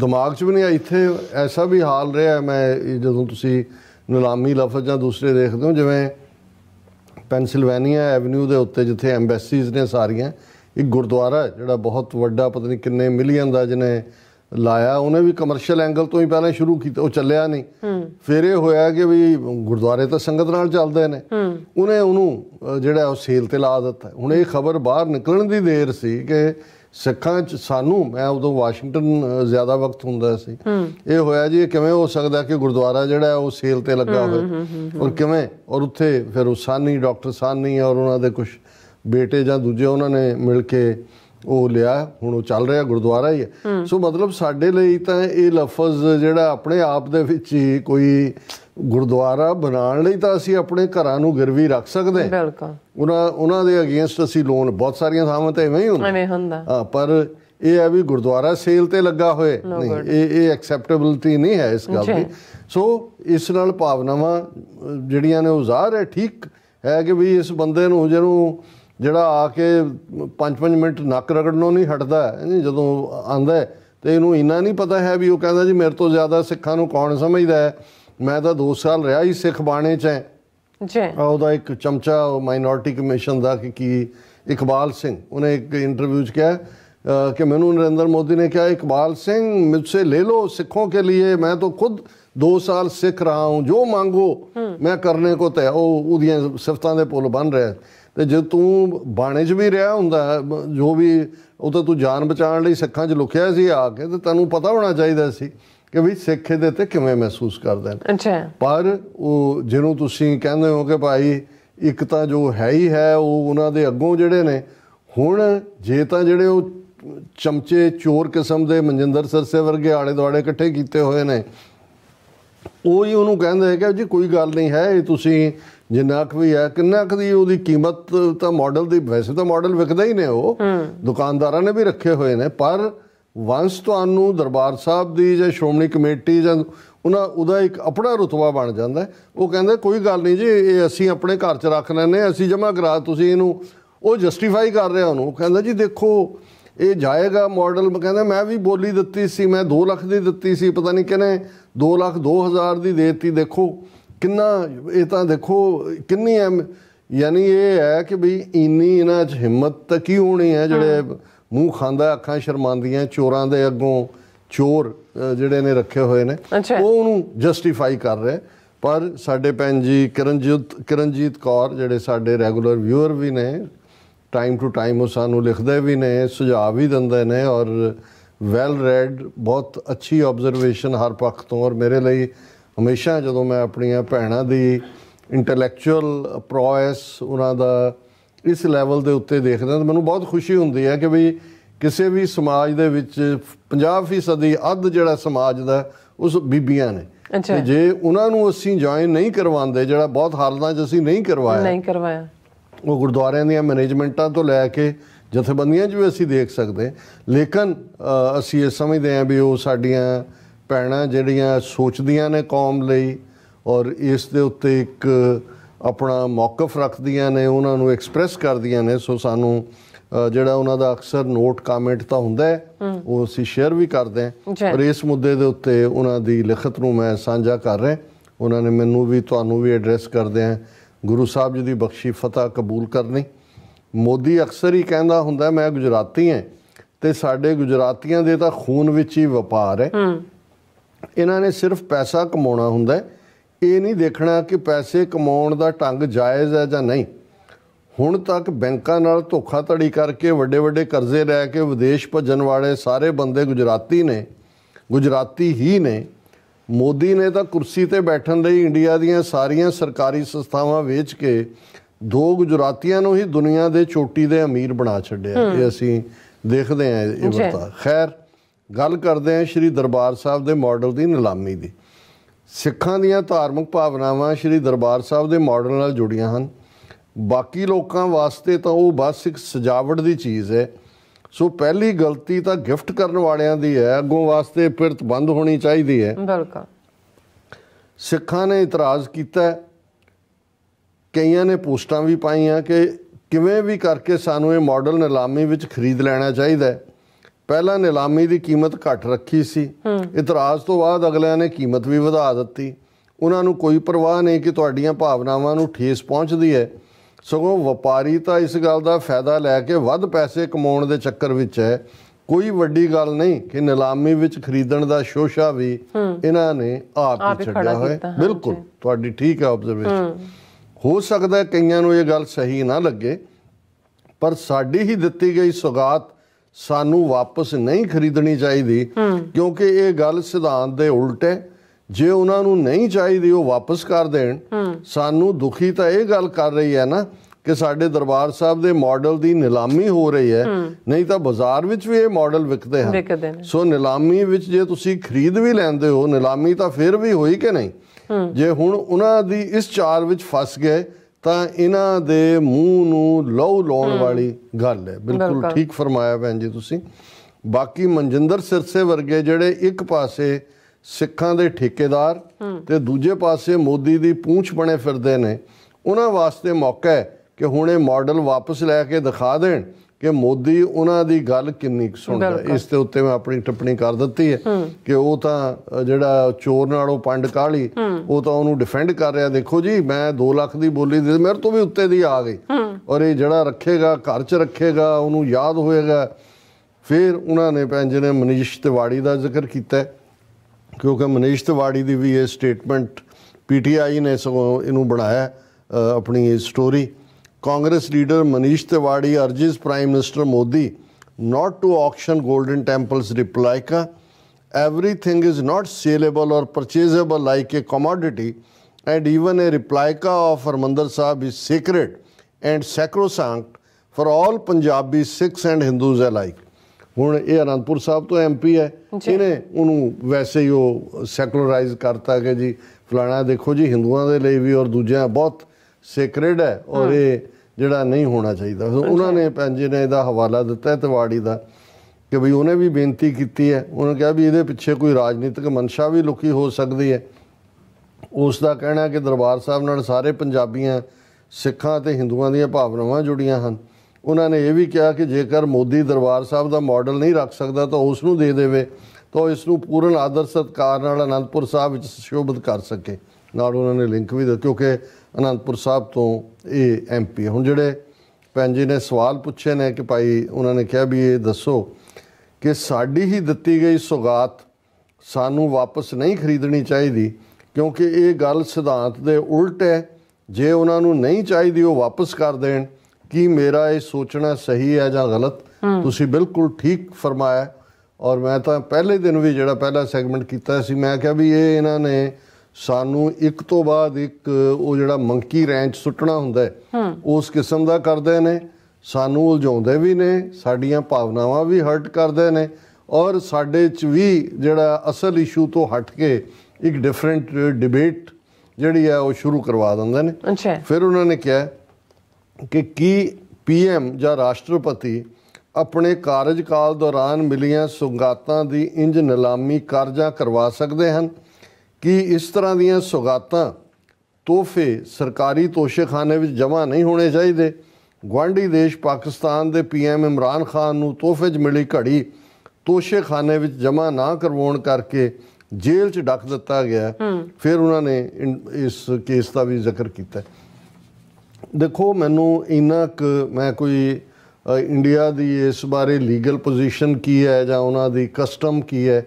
ਦਿਮਾਗ 'ਚ ਵੀ ਨਹੀਂ ਆਇਆ ਇੱਥੇ ਐਸਾ ਵੀ ਹਾਲ ਰਿਹਾ ਮੈਂ ਜਦੋਂ ਤੁਸੀਂ ਨਿਲਾਮੀ ਲਫ਼ਜ਼ ਜਾਂ ਦੂਸਰੇ ਦੇਖਦੇ ਹੋ ਜਿਵੇਂ ਪੈਨਸਿਲਵੇਨੀਆ ਐਵਨਿਊ ਦੇ ਉੱਤੇ ਜਿੱਥੇ ਐਮਬੈਸੀਜ਼ ਨੇ ਸਾਰੀਆਂ ਇੱਕ ਗੁਰਦੁਆਰਾ ਜਿਹੜਾ ਬਹੁਤ ਵੱਡਾ ਪਤਾ ਨਹੀਂ ਕਿੰਨੇ ਮਿਲੀਅਨ ਦਾ ਜਿਹਨੇ ਲਾਇਆ ਉਹਨੇ ਵੀ ਕਮਰਸ਼ੀਅਲ ਐਂਗਲ ਤੋਂ ਹੀ ਪਹਿਲਾਂ ਸ਼ੁਰੂ ਕੀਤਾ ਉਹ ਚੱਲਿਆ ਨਹੀਂ ਫਿਰ ਇਹ ਹੋਇਆ ਕਿ ਵੀ ਗੁਰਦੁਆਰੇ ਤਾਂ ਸੰਗਤ ਨਾਲ ਚੱਲਦੇ ਨੇ ਉਹਨੇ ਉਹਨੂੰ ਜਿਹੜਾ ਉਹ ਸੇਲ ਤੇ ਲਾ ਦਿੱਤਾ ਹੁਣ ਇਹ ਖਬਰ ਬਾਹਰ ਨਿਕਲਣ ਦੀ ਦੇਰ ਸੀ ਕਿ ਸਿੱਖਾਂ ਚ ਸਾਨੂੰ ਮੈਂ ਉਦੋਂ ਵਾਸ਼ਿੰਗਟਨ ਜ਼ਿਆਦਾ ਵਕਤ ਹੁੰਦਾ ਸੀ ਇਹ ਹੋਇਆ ਜੀ ਕਿਵੇਂ ਹੋ ਸਕਦਾ ਕਿ ਗੁਰਦੁਆਰਾ ਜਿਹੜਾ ਉਹ ਸੇਲ ਤੇ ਲੱਗਾ ਹੋਵੇ ਔਰ ਕਿਵੇਂ ਔਰ ਉੱਥੇ ਫਿਰ ਉਹ ਸਾਨੀ ਡਾਕਟਰ ਸਾਨੀ ਔਰ ਉਹਨਾਂ ਦੇ ਕੁਝ ਬੇਟੇ ਜਾਂ ਦੂਜੇ ਉਹਨਾਂ ਨੇ ਮਿਲ ਕੇ ਉਹ ਲਿਆ ਹੁਣ ਉਹ ਚੱਲ ਰਿਹਾ ਗੁਰਦੁਆਰਾ ਹੀ ਹੈ ਸੋ ਮਤਲਬ ਸਾਡੇ ਲਈ ਤਾਂ ਇਹ ਲਫ਼ਜ਼ ਜਿਹੜਾ ਆਪਣੇ ਆਪ ਦੇ ਵਿੱਚ ਹੀ ਕੋਈ ਗੁਰਦੁਆਰਾ ਬਣਾਉਣ ਲਈ ਤਾਂ ਅਸੀਂ ਆਪਣੇ ਘਰਾਂ ਨੂੰ ਗਿਰਵੀ ਰੱਖ ਸਕਦੇ ਹਾਂ ਬਿਲਕੁਲ ਉਹਨਾਂ ਉਹਨਾਂ ਦੇ ਅਗੇਂਸਟ ਅਸੀਂ ਲੋਨ ਬਹੁਤ ਸਾਰੀਆਂ ਥਾਵਾਂ ਤੇ ਐਵੇਂ ਹੀ ਹੁੰਦਾ ਐਵੇਂ ਹੁੰਦਾ ਹਾਂ ਪਰ ਇਹ ਹੈ ਵੀ ਗੁਰਦੁਆਰਾ ਸੇਲ ਤੇ ਲੱਗਾ ਹੋਏ ਨਹੀਂ ਇਹ ਇਹ ਐਕਸੈਪਟੇਬਿਲਟੀ ਨਹੀਂ ਹੈ ਇਸ ਗੱਲ ਦੀ ਸੋ ਇਸ ਨਾਲ ਭਾਵਨਾਵਾਂ ਜਿਹੜੀਆਂ ਨੇ ਉਜ਼ਾਰ ਹੈ ਠੀਕ ਹੈ ਕਿ ਵੀ ਇਸ ਬੰਦੇ ਨੂੰ ਜਿਹਨੂੰ ਜਿਹੜਾ ਆ ਕੇ 5-5 ਮਿੰਟ ਨੱਕ ਰਗੜਨੋਂ ਨਹੀਂ ਹਟਦਾ ਜਦੋਂ ਆਂਦਾ ਤੇ ਇਹਨੂੰ ਇੰਨਾ ਨਹੀਂ ਪਤਾ ਹੈ ਵੀ ਉਹ ਕਹਿੰਦਾ ਜੀ ਮੇਰੇ ਤੋਂ ਜ਼ਿਆਦਾ ਸਿੱਖਾਂ ਨੂੰ ਕੌਣ ਸਮਝਦਾ ਹੈ ਮੈਂ ਤਾਂ 2 ਸਾਲ ਰਿਹਾ ਹੀ ਸਿੱਖ ਬਾਣੇ 'ਚ ਜੀ ਉਹਦਾ ਇੱਕ ਚਮਚਾ ਮਾਈਨੋਰਟੀ ਕਮਿਸ਼ਨ ਦਾ ਕਿ ਕੀ ਇਕਬਾਲ ਸਿੰਘ ਉਹਨੇ ਇੱਕ ਇੰਟਰਵਿਊ 'ਚ ਕਿਹਾ ਕਿ ਮੈਨੂੰ ਨਰਿੰਦਰ ਮੋਦੀ ਨੇ ਕਿਹਾ ਇਕਬਾਲ ਸਿੰਘ ਮੁਝਸੇ ਲੈ ਲਓ ਸਿੱਖੋਂ ਕੇ ਲਈ ਮੈਂ ਤਾਂ ਖੁਦ 2 ਸਾਲ ਸਿੱਖ ਰਹਾ ਹਾਂ ਜੋ ਮੰਗੋ ਮੈਂ ਕਰਨੇ ਕੋ ਤੈ ਉਹ ਉਹਦੀਆਂ ਸਿਫਤਾਂ ਦੇ ਪੁੱਲ ਬਣ ਰਿਹਾ ਤੇ ਜੇ ਤੂੰ ਬਾਣੇ 'ਚ ਵੀ ਰਿਹਾ ਹੁੰਦਾ ਜੋ ਵੀ ਉਹ ਤਾਂ ਤੂੰ ਜਾਨ ਬਚਾਉਣ ਲਈ ਸਿੱਖਾਂ 'ਚ ਲੁਕਿਆ ਸੀ ਆ ਕੇ ਤੇ ਤੈਨੂੰ ਪਤਾ ਹੋਣਾ ਚਾਹੀਦਾ ਸੀ ਕਿ ਵੀ ਸਿੱਖ ਇਹਦੇ ਤੇ ਕਿਵੇਂ ਮਹਿਸੂਸ ਕਰਦੇ ਨੇ ਅੱਛਾ ਪਰ ਉਹ ਜਿਹਨੂੰ ਤੁਸੀਂ ਕਹਿੰਦੇ ਹੋ ਕਿ ਭਾਈ ਇੱਕ ਤਾਂ ਜੋ ਹੈ ਹੀ ਹੈ ਉਹ ਉਹਨਾਂ ਦੇ ਅੱਗੋਂ ਜਿਹੜੇ ਨੇ ਹੁਣ ਜੇ ਤਾਂ ਜਿਹੜੇ ਉਹ ਚਮਚੇ ਚੋਰ ਕਿਸਮ ਦੇ ਮਨਜਿੰਦਰ ਸਰਸੇ ਵਰਗੇ ਆਲੇ ਦੁਆਲੇ ਇਕੱਠੇ ਕੀਤੇ ਹੋਏ ਨੇ ਉਹ ਹੀ ਉਹਨੂੰ ਕਹਿੰਦੇ ਕਿ ਜੀ ਕੋਈ ਗੱਲ ਨਹੀਂ ਹੈ ਇਹ ਤੁਸੀਂ ਜਿੰਨਾ ਕੁ ਵੀ ਹੈ ਕਿੰਨਾ ਕੁ ਦੀ ਉਹਦੀ ਕੀਮਤ ਤਾਂ ਮਾਡਲ ਦੀ ਵੈਸੇ ਤਾਂ ਮਾਡਲ ਵਿਕਦਾ ਹੀ ਨੇ ਉਹ ਦੁਕਾਨਦਾਰਾਂ ਨੇ ਵੀ ਰੱਖੇ ਹੋਏ ਨੇ ਪਰ ਵਾਂਸ ਤੁਹਾਨੂੰ ਦਰਬਾਰ ਸਾਹਿਬ ਦੀ ਜਾਂ ਸ਼੍ਰੋਮਣੀ ਕਮੇਟੀ ਜਾਂ ਉਹਨਾਂ ਉਹਦਾ ਇੱਕ ਆਪਣਾ ਰਤਵਾ ਬਣ ਜਾਂਦਾ ਉਹ ਕਹਿੰਦਾ ਕੋਈ ਗੱਲ ਨਹੀਂ ਜੀ ਇਹ ਅਸੀਂ ਆਪਣੇ ਘਰ 'ਚ ਰੱਖ ਲੈਨੇ ਅਸੀਂ ਜਮਾ ਕਰਾ ਤੁਸੀਂ ਇਹਨੂੰ ਉਹ ਜਸਟੀਫਾਈ ਕਰ ਰਿਹਾ ਉਹਨੂੰ ਕਹਿੰਦਾ ਜੀ ਦੇਖੋ ਇਹ ਜਾਏਗਾ ਮਾਡਲ ਕਹਿੰਦਾ ਮੈਂ ਵੀ ਬੋਲੀ ਦਿੱਤੀ ਸੀ ਮੈਂ 2 ਲੱਖ ਦੀ ਦਿੱਤੀ ਸੀ ਪਤਾ ਨਹੀਂ ਕਿਨੇ 2 ਲੱਖ 2000 ਦੀ ਦੇਤੀ ਦੇਖੋ ਕਿੰਨਾ ਇਹ ਤਾਂ ਦੇਖੋ ਕਿੰਨੀ ਐ ਯਾਨੀ ਇਹ ਹੈ ਕਿ ਬਈ ਇੰਨੀ ਇਹਨਾਂ 'ਚ ਹਿੰਮਤ ਤਾਂ ਕੀ ਹੋਣੀ ਹੈ ਜਿਹੜੇ ਮੂੰਹ ਖਾਂਦਾ ਅੱਖਾਂ ਸ਼ਰਮਾਂਦੀਆਂ ਚੋਰਾਂ ਦੇ ਅੱਗੋਂ ਚੋਰ ਜਿਹੜੇ ਨੇ ਰੱਖੇ ਹੋਏ ਨੇ ਉਹ ਉਹਨੂੰ ਜਸਟੀਫਾਈ ਕਰ ਰਿਹਾ ਪਰ ਸਾਡੇ ਭੈਣ ਜੀ ਕਿਰਨਜੀਤ ਕਿਰਨਜੀਤ ਕੌਰ ਜਿਹੜੇ ਸਾਡੇ ਰੈਗੂਲਰ ਵਿਊਅਰ ਵੀ ਨੇ ਟਾਈਮ ਟੂ ਟਾਈਮ ਉਹ ਸਾਨੂੰ ਲਿਖਦੇ ਵੀ ਨੇ ਸੁਝਾਅ ਵੀ ਦਿੰਦੇ ਨੇ ਔਰ ਵੈਲ ਰੈਡ ਬਹੁਤ ਅੱਛੀ ਆਬਜ਼ਰਵੇਸ਼ਨ ਹਰ ਪੱਖ ਤੋਂ ਔਰ ਮੇਰੇ ਲਈ ਹਮੇਸ਼ਾ ਜਦੋਂ ਮੈਂ ਆਪਣੀਆਂ ਭੈਣਾਂ ਦੀ ਇੰਟੈਲੈਕਚੁਅਲ ਪ੍ਰੋਸੈਸ ਉਹਨਾਂ ਦਾ ਇਸ ਲੈਵਲ ਦੇ ਉੱਤੇ ਦੇਖਦਾ ਤਾਂ ਮੈਨੂੰ ਬਹੁਤ ਖੁਸ਼ੀ ਹੁੰਦੀ ਹੈ ਕਿ ਵੀ ਕਿਸੇ ਵੀ ਸਮਾਜ ਦੇ ਵਿੱਚ 50% ਦੀ ਅੱਧ ਜਿਹੜਾ ਸਮਾਜ ਦਾ ਉਸ ਬੀਬੀਆਂ ਨੇ ਤੇ ਜੇ ਉਹਨਾਂ ਨੂੰ ਅਸੀਂ ਜੁਆਇਨ ਨਹੀਂ ਕਰਵਾਉਂਦੇ ਜਿਹੜਾ ਬਹੁਤ ਹਾਲਤਾਂ 'ਚ ਅਸੀਂ ਨਹੀਂ ਕਰਵਾਇਆ ਨਹੀਂ ਕਰਵਾਇਆ ਉਹ ਗੁਰਦੁਆਰਿਆਂ ਦੀਆਂ ਮੈਨੇਜਮੈਂਟਾਂ ਤੋਂ ਲੈ ਕੇ ਜਥੇਬੰਦੀਆਂ 'ਚ ਵੀ ਅਸੀਂ ਦੇਖ ਸਕਦੇ ਲੇਕਿਨ ਅਸੀਂ ਇਹ ਸਮਝਦੇ ਹਾਂ ਵੀ ਉਹ ਸਾਡੀਆਂ ਪੈਣਾ ਜਿਹੜੀਆਂ ਸੋਚਦੀਆਂ ਨੇ ਕੌਮ ਲਈ ਔਰ ਇਸ ਦੇ ਉੱਤੇ ਇੱਕ ਆਪਣਾ ਮੌਕਫ ਰੱਖਦੀਆਂ ਨੇ ਉਹਨਾਂ ਨੂੰ ਐਕਸਪ੍ਰੈਸ ਕਰਦੀਆਂ ਨੇ ਸੋ ਸਾਨੂੰ ਜਿਹੜਾ ਉਹਨਾਂ ਦਾ ਅਕਸਰ ਨੋਟ ਕਮੈਂਟ ਤਾਂ ਹੁੰਦਾ ਹੈ ਉਹ ਅਸੀਂ ਸ਼ੇਅਰ ਵੀ ਕਰਦੇ ਹਾਂ ਪਰ ਇਸ ਮੁੱਦੇ ਦੇ ਉੱਤੇ ਉਹਨਾਂ ਦੀ ਲਿਖਤ ਨੂੰ ਮੈਂ ਸਾਂਝਾ ਕਰ ਰਿਹਾ ਉਹਨਾਂ ਨੇ ਮੈਨੂੰ ਵੀ ਤੁਹਾਨੂੰ ਵੀ ਐਡਰੈਸ ਕਰਦੇ ਆ ਗੁਰੂ ਸਾਹਿਬ ਜੀ ਦੀ ਬਖਸ਼ੀ ਫਤਾ ਕਬੂਲ ਕਰਨੀ ਮੋਦੀ ਅਕਸਰ ਹੀ ਕਹਿੰਦਾ ਹੁੰਦਾ ਮੈਂ ਗੁਜਰਾਤੀ ਹਾਂ ਤੇ ਸਾਡੇ ਗੁਜਰਾਤੀਆਂ ਦੇ ਤਾਂ ਖੂਨ ਵਿੱਚ ਹੀ ਵਪਾਰ ਹੈ ਇਹਨਾਂ ਨੇ ਸਿਰਫ ਪੈਸਾ ਕਮਾਉਣਾ ਹੁੰਦਾ ਹੈ ਇਹ ਨਹੀਂ ਦੇਖਣਾ ਕਿ ਪੈਸੇ ਕਮਾਉਣ ਦਾ ਢੰਗ ਜਾਇਜ਼ ਹੈ ਜਾਂ ਨਹੀਂ ਹੁਣ ਤੱਕ ਬੈਂਕਾਂ ਨਾਲ ਧੋਖਾਧੜੀ ਕਰਕੇ ਵੱਡੇ ਵੱਡੇ ਕਰਜ਼ੇ ਲੈ ਕੇ ਵਿਦੇਸ਼ ਭੱਜਣ ਵਾਲੇ ਸਾਰੇ ਬੰਦੇ ਗੁਜਰਾਤੀ ਨੇ ਗੁਜਰਾਤੀ ਹੀ ਨੇ ਮੋਦੀ ਨੇ ਤਾਂ ਕੁਰਸੀ ਤੇ ਬੈਠਣ ਲਈ ਇੰਡੀਆ ਦੀਆਂ ਸਾਰੀਆਂ ਸਰਕਾਰੀ ਸੰਸਥਾਵਾਂ ਵੇਚ ਕੇ ਦੋ ਗੁਜਰਾਤੀਆਂ ਨੂੰ ਹੀ ਦੁਨੀਆ ਦੇ ਚੋਟੀ ਦੇ ਅਮੀਰ ਬਣਾ ਛੱਡਿਆ ਇਹ ਅਸੀਂ ਦੇਖਦੇ ਆਂ ਇਹ ਵਰਤਾ ਖੈਰ ਗੱਲ ਕਰਦੇ ਆਂ ਸ਼੍ਰੀ ਦਰਬਾਰ ਸਾਹਿਬ ਦੇ ਮਾਡਲ ਦੀ ਨਿਲਾਮੀ ਦੀ ਸਿੱਖਾਂ ਦੀਆਂ ਧਾਰਮਿਕ ਭਾਵਨਾਵਾਂ ਸ੍ਰੀ ਦਰਬਾਰ ਸਾਹਿਬ ਦੇ ਮਾਡਲ ਨਾਲ ਜੁੜੀਆਂ ਹਨ ਬਾਕੀ ਲੋਕਾਂ ਵਾਸਤੇ ਤਾਂ ਉਹ ਬਸ ਇੱਕ ਸਜਾਵਟ ਦੀ ਚੀਜ਼ ਹੈ ਸੋ ਪਹਿਲੀ ਗਲਤੀ ਤਾਂ ਗਿਫਟ ਕਰਨ ਵਾਲਿਆਂ ਦੀ ਹੈ ਅੱਗੋਂ ਵਾਸਤੇ ਫਿਰਤ ਬੰਦ ਹੋਣੀ ਚਾਹੀਦੀ ਹੈ ਬਿਲਕੁਲ ਸਿੱਖਾਂ ਨੇ ਇਤਰਾਜ਼ ਕੀਤਾ ਕਈਆਂ ਨੇ ਪੋਸਟਾਂ ਵੀ ਪਾਈਆਂ ਕਿ ਕਿਵੇਂ ਵੀ ਕਰਕੇ ਸਾਨੂੰ ਇਹ ਮਾਡਲ ਨਿਲਾਮੀ ਵਿੱਚ ਖਰੀਦ ਲੈਣਾ ਚਾਹੀਦਾ ਹੈ ਪਹਿਲਾਂ ਨਿਲਾਮੀ ਦੀ ਕੀਮਤ ਘੱਟ ਰੱਖੀ ਸੀ ਇਤਰਾਜ਼ ਤੋਂ ਬਾਅਦ ਅਗਲਿਆਂ ਨੇ ਕੀਮਤ ਵੀ ਵਧਾ ਦਿੱਤੀ ਉਹਨਾਂ ਨੂੰ ਕੋਈ ਪਰਵਾਹ ਨਹੀਂ ਕਿ ਤੁਹਾਡੀਆਂ ਭਾਵਨਾਵਾਂ ਨੂੰ ਠੇਸ ਪਹੁੰਚਦੀ ਹੈ ਸਗੋਂ ਵਪਾਰੀ ਤਾਂ ਇਸ ਗੱਲ ਦਾ ਫਾਇਦਾ ਲੈ ਕੇ ਵੱਧ ਪੈਸੇ ਕਮਾਉਣ ਦੇ ਚੱਕਰ ਵਿੱਚ ਹੈ ਕੋਈ ਵੱਡੀ ਗੱਲ ਨਹੀਂ ਕਿ ਨਿਲਾਮੀ ਵਿੱਚ ਖਰੀਦਣ ਦਾ ਸ਼ੋਸ਼ਾ ਵੀ ਇਹਨਾਂ ਨੇ ਆਪ ਹੀ ਛੱਡਿਆ ਹੋਇਆ ਬਿਲਕੁਲ ਤੁਹਾਡੀ ਠੀਕ ਹੈ ਆਬਜ਼ਰਵੇਸ਼ਨ ਹੋ ਸਕਦਾ ਕਈਆਂ ਨੂੰ ਇਹ ਗੱਲ ਸਹੀ ਨਾ ਲੱਗੇ ਪਰ ਸਾਡੀ ਹੀ ਦਿੱਤੀ ਗਈ ਸੁਗਾਤ ਸਾਨੂੰ ਵਾਪਸ ਨਹੀਂ ਖਰੀਦਣੀ ਚਾਹੀਦੀ ਕਿਉਂਕਿ ਇਹ ਗੱਲ ਸਿਧਾਂਤ ਦੇ ਉਲਟ ਹੈ ਜੇ ਉਹਨਾਂ ਨੂੰ ਨਹੀਂ ਚਾਹੀਦੀ ਉਹ ਵਾਪਸ ਕਰ ਦੇਣ ਸਾਨੂੰ ਦੁਖੀ ਤਾਂ ਇਹ ਗੱਲ ਕਰ ਰਹੀ ਹੈ ਨਾ ਕਿ ਸਾਡੇ ਦਰਬਾਰ ਸਾਹਿਬ ਦੇ ਮਾਡਲ ਦੀ ਨਿਲਾਮੀ ਹੋ ਰਹੀ ਹੈ ਨਹੀਂ ਤਾਂ ਬਾਜ਼ਾਰ ਵਿੱਚ ਵੀ ਇਹ ਮਾਡਲ ਵਿਕਦੇ ਹਨ ਸੋ ਨਿਲਾਮੀ ਵਿੱਚ ਜੇ ਤੁਸੀਂ ਖਰੀਦ ਵੀ ਲੈਂਦੇ ਹੋ ਨਿਲਾਮੀ ਤਾਂ ਫਿਰ ਵੀ ਹੋਈ ਕਿ ਨਹੀਂ ਜੇ ਹੁਣ ਉਹਨਾਂ ਦੀ ਇਸ ਚਾਰ ਵਿੱਚ ਫਸ ਗਏ ਤਾਂ ਇਹਨਾਂ ਦੇ ਮੂੰਹ ਨੂੰ ਲਹੂ ਲਾਉਣ ਵਾਲੀ ਗੱਲ ਹੈ ਬਿਲਕੁਲ ਠੀਕ ਫਰਮਾਇਆ ਭੈਣ ਜੀ ਤੁਸੀਂ ਬਾਕੀ ਮਨਜਿੰਦਰ ਸਿਰਸੇ ਵਰਗੇ ਜਿਹੜੇ ਇੱਕ ਪਾਸੇ ਸਿੱਖਾਂ ਦੇ ਠੇਕੇਦਾਰ ਤੇ ਦੂਜੇ ਪਾਸੇ ਮੋਦੀ ਦੀ ਪੂੰਛ ਬਣੇ ਫਿਰਦੇ ਨੇ ਉਹਨਾਂ ਵਾਸਤੇ ਮੌਕਾ ਹੈ ਕਿ ਹੁਣ ਇਹ ਮਾਡਲ ਵਾਪਸ ਲੈ ਕੇ ਦਿਖਾ ਦੇਣ ਕਿ ਮੋਦੀ ਉਹਨਾਂ ਦੀ ਗੱਲ ਕਿੰਨੀ ਸੁਣਦਾ ਇਸ ਤੇ ਉੱਤੇ ਮੈਂ ਆਪਣੀ ਟਿੱਪਣੀ ਕਰ ਦਿੱਤੀ ਹੈ ਕਿ ਉਹ ਤਾਂ ਜਿਹੜਾ ਚੋਰ ਨਾਲੋਂ ਪੰਡ ਕਾਲੀ ਉਹ ਤਾਂ ਉਹਨੂੰ ਡਿਫੈਂਡ ਕਰ ਰਿਹਾ ਦੇਖੋ ਜੀ ਮੈਂ 2 ਲੱਖ ਦੀ ਬੋਲੀ ਦੇ ਮੇਰੇ ਤੋਂ ਵੀ ਉੱਤੇ ਦੀ ਆ ਗਈ ਔਰ ਇਹ ਜਿਹੜਾ ਰੱਖੇਗਾ ਘਰ 'ਚ ਰੱਖੇਗਾ ਉਹਨੂੰ ਯਾਦ ਹੋਏਗਾ ਫਿਰ ਉਹਨਾਂ ਨੇ ਪੈਂਜ ਨੇ ਮਨੀਸ਼ ਤਿਵਾੜੀ ਦਾ ਜ਼ਿਕਰ ਕੀਤਾ ਕਿਉਂਕਿ ਮਨੀਸ਼ ਤਿਵਾੜੀ ਦੀ ਵੀ ਇਹ ਸਟੇਟਮੈਂਟ ਪੀਟੀਆਈ ਨੇ ਸਗੋਂ ਇਹਨੂੰ ਬਣਾਇਆ ਆਪਣੀ story Congress Manish Tewari urges prime urges Modi not to auction golden temples replica ਕਾ replica. Everything is not saleable or purchasable like a commodity, and even a replica of Harmandir Sahib is sacred and sacrosanct for all Punjabi Sikhs and Hindus alike. ਹੁਣ ਇਹ ਅਨੰਦਪੁਰ ਸਾਹਿਬ ਤੋਂ MP ਹੈ ਇਹਨੇ ਉਹਨੂੰ ਵੈਸੇ ਹੀ ਉਹ ਸੈਕੂਲਰਾਈਜ਼ ਕਰਤਾ ਕਿ ਜੀ ਫਲਾਣਾ ਦੇਖੋ ਜੀ ਹਿੰਦੂਆਂ ਦੇ ਲਈ ਵੀ ਔਰ ਦੂਜਿਆਂ ਬਹੁਤ ਸੇਕ੍ਰੇਡ ਹੈ ਔਰ ਇਹ ਜਿਹੜਾ ਨਹੀਂ ਹੋਣਾ ਚਾਹੀਦਾ ਉਹਨਾਂ ਨੇ ਪੰਜੇ ਨੇ ਇਹਦਾ ਹਵਾਲਾ ਦਿੱਤਾ ਤਿਵਾੜੀ ਦਾ ਕਿ ਵੀ ਉਹਨੇ ਵੀ ਬੇਨਤੀ ਕੀਤੀ ਹੈ ਉਹਨੇ ਕਿਹਾ ਵੀ ਇਹਦੇ ਪਿੱਛੇ ਕੋਈ ਰਾਜਨੀਤਿਕ ਮਨਸ਼ਾ ਵੀ ਲੁਕੀ ਹੋ ਸਕਦੀ ਹੈ ਉਸ ਦਾ ਕਹਿਣਾ ਕਿ ਦਰਬਾਰ ਸਾਹਿਬ ਨਾਲ ਸਾਰੇ ਪੰਜਾਬੀਆਂ ਸਿੱਖਾਂ ਤੇ ਹਿੰਦੂਆਂ ਦੀਆਂ ਭਾਵਨਾਵਾਂ ਜੁੜੀਆਂ ਹਨ ਉਹਨਾਂ ਨੇ ਇਹ ਵੀ ਕਿਹਾ ਕਿ ਜੇਕਰ ਮੋਦੀ ਦਰਬਾਰ ਸਾਹਿਬ ਦਾ ਮਾਡਲ ਨਹੀਂ ਰੱਖ ਸਕਦਾ ਤਾਂ ਉਸ ਨੂੰ ਦੇ ਦੇਵੇ ਤਾਂ ਇਸ ਨੂੰ ਪੂਰਨ ਆਦਰ ਸਤਕਾਰ ਨਾਲ ਅਨੰਦਪੁਰ ਸਾਹਿਬ ਵਿੱਚ ਸ਼ੋਭਿਤ ਕਰ ਸਕੇ ਨਾਲ ਉਹਨਾਂ ਨੇ ਲਿੰਕ ਵੀ ਦਿੱਤਾ ਕਿਉਂਕਿ ਅਨੰਦਪੁਰ ਸਾਹਿਬ ਤੋਂ ਇਹ ਐਮਪੀ ਹੁਣ ਜਿਹੜੇ ਭੈਣ ਜੀ ਨੇ ਸਵਾਲ ਪੁੱਛੇ ਨੇ ਕਿ ਭਾਈ ਉਹਨਾਂ ਨੇ ਕਿਹਾ ਵੀ ਇਹ ਦੱਸੋ ਕਿ ਸਾਡੀ ਹੀ ਦਿੱਤੀ ਗਈ ਸੁਗਾਤ ਸਾਨੂੰ ਵਾਪਸ ਨਹੀਂ ਖਰੀਦਣੀ ਚਾਹੀਦੀ ਕਿਉਂਕਿ ਇਹ ਗੱਲ ਸਿਧਾਂਤ ਦੇ ਉਲਟ ਹੈ ਜੇ ਉਹਨਾਂ ਨੂੰ ਨਹੀਂ ਚਾਹੀਦੀ ਉਹ ਵਾਪਸ ਕਰ ਦੇਣ ਕੀ ਮੇਰਾ ਇਹ ਸੋਚਣਾ ਸਹੀ ਹੈ ਜਾਂ ਗਲਤ ਤੁਸੀਂ ਬਿਲਕੁਲ ਠੀਕ ਫਰਮਾਇਆ ਔਰ ਮੈਂ ਤਾਂ ਪਹਿਲੇ ਦਿਨ ਵੀ ਜਿਹੜਾ ਪਹਿਲਾ ਸੈਗਮੈਂਟ ਕੀਤਾ ਸੀ ਮੈਂ ਕਿਹਾ ਵੀ ਇਹ ਇਹਨਾਂ ਨੇ ਸਾਨੂੰ ਇੱਕ ਤੋਂ ਬਾਅਦ ਇੱਕ ਉਹ ਜਿਹੜਾ ਮੰਕੀ ਰੈਂਚ ਸੁੱਟਣਾ ਹੁੰਦਾ ਉਸ ਕਿਸਮ ਦਾ ਕਰਦੇ ਨੇ ਸਾਨੂੰ ਉਲਝਾਉਂਦੇ ਵੀ ਨੇ ਸਾਡੀਆਂ ਭਾਵਨਾਵਾਂ ਵੀ ਹਰਟ ਕਰਦੇ ਨੇ ਔਰ ਸਾਡੇ ਚ ਵੀ ਜਿਹੜਾ ਅਸਲ ਇਸ਼ੂ ਤੋਂ ਹਟ ਕੇ ਇੱਕ ਡਿਫਰੈਂਟ ਡਿਬੇਟ ਜਿਹੜੀ ਹੈ ਉਹ ਸ਼ੁਰੂ ਕਰਵਾ ਦਿੰਦੇ ਨੇ ਫਿਰ ਉਹਨਾਂ ਨੇ ਕਿਹਾ ਕਿ ਕੀ ਪੀਐਮ ਜਾਂ ਰਾਸ਼ਟਰਪਤੀ ਆਪਣੇ ਕਾਰਜਕਾਲ ਦੌਰਾਨ ਮਿਲੀਆਂ ਸੁਗਾਤਾਂ ਦੀ ਇੰਜ ਨਿਲਾਮੀ ਕਾਰਜਾਂ ਕਰਵਾ ਸਕਦੇ ਹਨ ਕਿ ਇਸ ਤਰ੍ਹਾਂ ਦੀਆਂ ਸੁਗਾਤਾਂ ਤੋਹਫੇ ਸਰਕਾਰੀ ਤੋਸ਼ੇਖਾਨੇ ਵਿੱਚ ਜਮ੍ਹਾਂ ਨਹੀਂ ਹੋਣੇ ਚਾਹੀਦੇ ਗਵਾਂਡੀ ਦੇਸ਼ ਪਾਕਿਸਤਾਨ ਦੇ ਪੀਐਮ ਇਮਰਾਨ ਖਾਨ ਨੂੰ ਤੋਹਫੇ 'ਚ ਮਿਲੀ ਘੜੀ ਤੋਸ਼ੇਖਾਨੇ ਵਿੱਚ ਜਮ੍ਹਾਂ ਨਾ ਕਰਵਾਉਣ ਕਰਕੇ ਜੇਲ੍ਹ 'ਚ ਡੱਕ ਦਿੱਤਾ ਗਿਆ ਫਿਰ ਉਹਨਾਂ ਨੇ ਇਸ ਕੇਸ ਦਾ ਵੀ ਜ਼ਿਕਰ ਕੀਤਾ ਦੇਖੋ ਮੈਨੂੰ ਇਨਾ ਕ ਮੈਂ ਕੋਈ ਇੰਡੀਆ ਦੀ ਇਸ ਬਾਰੇ ਲੀਗਲ ਪੋਜੀਸ਼ਨ ਕੀ ਹੈ ਜਾਂ ਉਹਨਾਂ ਦੀ ਕਸਟਮ ਕੀ ਹੈ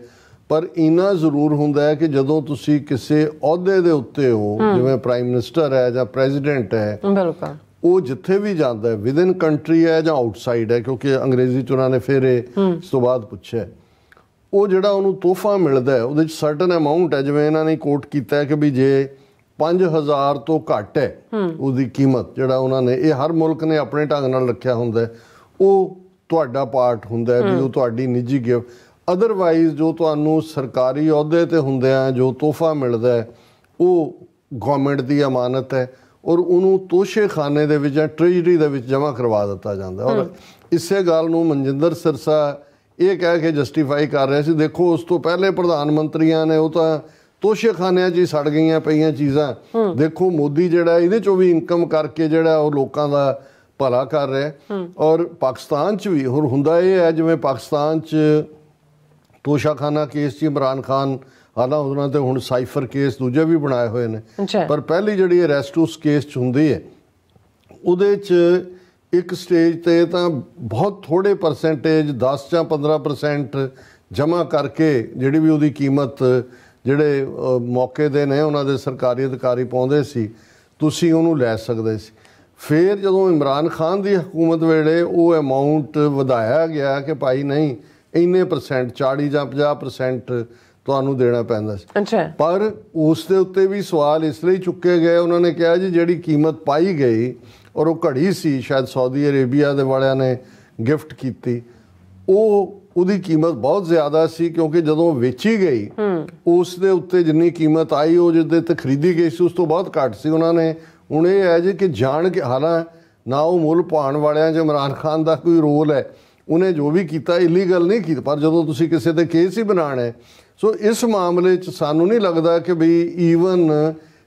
ਪਰ ਇਨਾ ਜ਼ਰੂਰ ਹੁੰਦਾ ਹੈ ਕਿ ਜਦੋਂ ਤੁਸੀਂ ਕਿਸੇ ਅਹੁਦੇ ਦੇ ਉੱਤੇ ਹੋ ਜਿਵੇਂ ਪ੍ਰਾਈਮ ਮਿਨਿਸਟਰ ਹੈ ਜਾਂ ਪ੍ਰੈਜ਼ੀਡੈਂਟ ਹੈ ਬਿਲਕੁਲ ਉਹ ਜਿੱਥੇ ਵੀ ਜਾਂਦਾ ਹੈ ਵਿਦਨ ਕੰਟਰੀ ਹੈ ਜਾਂ ਆਊਟਸਾਈਡ ਹੈ ਕਿਉਂਕਿ ਅੰਗਰੇਜ਼ੀ ਚ ਉਹਨਾਂ ਨੇ ਫਿਰ ਇਸ ਤੋਂ ਬਾਅਦ ਪੁੱਛਿਆ ਉਹ ਜਿਹੜਾ ਉਹਨੂੰ ਤੋਹਫਾ ਮਿਲਦਾ ਹੈ ਉਹਦੇ ਚ ਸਰਟਨ ਅਮਾਉਂਟ ਹੈ ਜਿਵੇਂ ਇਹਨਾਂ ਨੇ ਕੋਟ ਕੀਤਾ ਹੈ ਕਿ ਵੀ ਜੇ 5000 ਤੋਂ ਘੱਟ ਹੈ ਉਹਦੀ ਕੀਮਤ ਜਿਹੜਾ ਉਹਨਾਂ ਨੇ ਇਹ ਹਰ ਮੁਲਕ ਨੇ ਆਪਣੇ ਢੰਗ ਨਾਲ ਰੱਖਿਆ ਹੁੰਦਾ ਹੈ ਉਹ ਤੁਹਾਡਾ ਪਾਰਟ ਹੁੰਦਾ ਹੈ ਵੀ ਉਹ ਤੁਹਾਡੀ ਨਿੱਜੀ ਗਿਫਟ ਅਦਰਵਾਈਜ਼ ਜੋ ਤੁਹਾਨੂੰ ਸਰਕਾਰੀ ਅਹੁਦੇ ਤੇ ਹੁੰਦਿਆਂ ਜੋ ਤੋਹਫਾ ਮਿਲਦਾ ਹੈ ਉਹ ਗਵਰਨਮੈਂਟ ਦੀ ਅਮਾਨਤ ਹੈ ਔਰ ਉਹਨੂੰ ਤੋਸ਼ੇਖਾਨੇ ਦੇ ਵਿੱਚ ਜਾਂ ਟ੍ਰੈਜਰੀ ਦੇ ਵਿੱਚ ਜਮ੍ਹਾਂ ਕਰਵਾ ਦਿੱਤਾ ਜਾਂਦਾ ਔਰ ਇਸੇ ਗੱਲ ਨੂੰ ਮਨਜਿੰਦਰ ਸਰਸਾ ਇਹ ਕਹਿ ਕੇ ਜਸਟੀਫਾਈ ਕਰ ਰਿਹਾ ਸੀ ਦੇਖੋ ਉਸ ਤੋਂ ਪਹਿਲੇ ਪ੍ਰਧਾਨ ਮੰਤਰੀਆਂ ਨੇ ਉਹ ਤਾਂ ਤੋਸ਼ੇਖਾਨਿਆਂ 'ਚ ਹੀ ਸੜ ਗਈਆਂ ਪਈਆਂ ਚੀਜ਼ਾਂ ਦੇਖੋ ਮੋਦੀ ਜਿਹੜਾ ਇਹਦੇ 'ਚੋਂ ਵੀ ਇਨਕਮ ਕਰਕੇ ਜਿਹੜਾ ਉਹ ਲੋਕਾਂ ਦਾ ਭਲਾ ਕਰ ਰਿਹਾ ਔਰ ਪਾਕਿਸਤਾਨ 'ਚ ਵੀ ਹੋਰ ਹੁੰਦਾ ਇਹ ਹੈ ਜਿਵੇਂ ਪਾਕਿਸਤਾਨ 'ਚ ਤੋਸ਼ਾਖਾਨਾ ਕੇਸ 'ਚ ਇਮਰਾਨ ਖਾਨ ਹਾਲਾਂ ਉਹਨਾਂ ਤੇ ਹੁਣ ਸਾਈਫਰ ਕੇਸ ਦੂਜੇ ਵੀ ਬਣਾਏ ਹੋਏ ਨੇ ਪਰ ਪਹਿਲੀ ਜਿਹੜੀ ਅਰੈਸਟ ਉਸ ਕੇਸ 'ਚ ਹੁੰਦੀ ਹੈ ਉਹਦੇ 'ਚ ਇੱਕ ਸਟੇਜ ਤੇ ਤਾਂ ਬਹੁਤ ਥੋੜੇ ਪਰਸੈਂਟੇਜ 10 ਜਾਂ 15% ਜਮਾ ਕਰਕੇ ਜਿਹੜੀ ਵੀ ਉਹਦੀ ਕੀਮਤ ਜਿਹੜੇ ਮੌਕੇ ਦੇ ਨੇ ਉਹਨਾਂ ਦੇ ਸਰਕਾਰੀ ਅਧਿਕਾਰੀ ਪਾਉਂਦੇ ਸੀ ਤੁਸੀਂ ਉਹਨੂੰ ਲੈ ਸਕਦੇ ਸੀ ਫਿਰ ਜਦੋਂ ਇਮਰਾਨ ਖਾਨ ਦੀ ਹਕੂਮਤ ਵੇਲੇ ਉਹ ਅਮਾਉਂਟ ਵਧਾਇਆ ਗਿਆ ਕਿ ਭਾਈ ਨਹੀਂ ਇੰਨੇ ਪਰਸੈਂਟ 40 ਜਾਂ 50% ਤੁਹਾਨੂੰ ਦੇਣਾ ਪੈਂਦਾ ਸੀ ਅੱਛਾ ਪਰ ਉਸ ਦੇ ਉੱਤੇ ਵੀ ਸਵਾਲ ਇਸ ਲਈ ਚੁੱਕੇ ਗਏ ਉਹਨਾਂ ਨੇ ਕਿਹਾ ਜੀ ਜਿਹੜੀ ਕੀਮਤ ਪਾਈ ਗਈ ਔਰ ਉਹ ਘੜੀ ਸੀ ਸ਼ਾਇਦ ਸਾਊਦੀ ਅਰੇਬੀਆ ਦੇ ਵਾਲਿਆਂ ਨੇ ਗਿਫਟ ਕੀਤੀ ਉਹ ਉਹਦੀ ਕੀਮਤ ਬਹੁਤ ਜ਼ਿਆਦਾ ਸੀ ਕਿਉਂਕਿ ਜਦੋਂ ਵੇਚੀ ਗਈ ਉਸ ਦੇ ਉੱਤੇ ਜਿੰਨੀ ਕੀਮਤ ਆਈ ਉਹ ਜਿਹਦੇ ਤੇ ਖਰੀਦੀ ਗਈ ਸੀ ਉਸ ਤੋਂ ਬਹੁਤ ਘੱਟ ਸੀ ਉਹਨਾਂ ਨੇ ਹੁਣ ਇਹ ਹੈ ਜੀ ਕਿ ਜਾਣ ਕੇ ਹਾਲਾਂ ਨਾ ਉਹ ਮੁੱਲ ਪਾਣ ਵਾਲਿਆਂ 'ਚ ਇਮਰਾਨ ਖਾਨ ਦਾ ਕੋਈ ਰੋਲ ਹੈ ਉਹਨੇ ਜੋ ਵੀ ਕੀਤਾ ਇਲੀਗਲ ਨਹੀਂ ਕੀਤਾ ਪਰ ਜਦੋਂ ਤੁਸੀਂ ਕਿਸੇ ਤੇ ਕੇਸ ਹੀ ਬਣਾਣਾ ਸੋ ਇਸ ਮਾਮਲੇ 'ਚ ਸਾਨੂੰ ਨਹੀਂ ਲੱਗਦਾ ਕਿ ਵੀ ਈਵਨ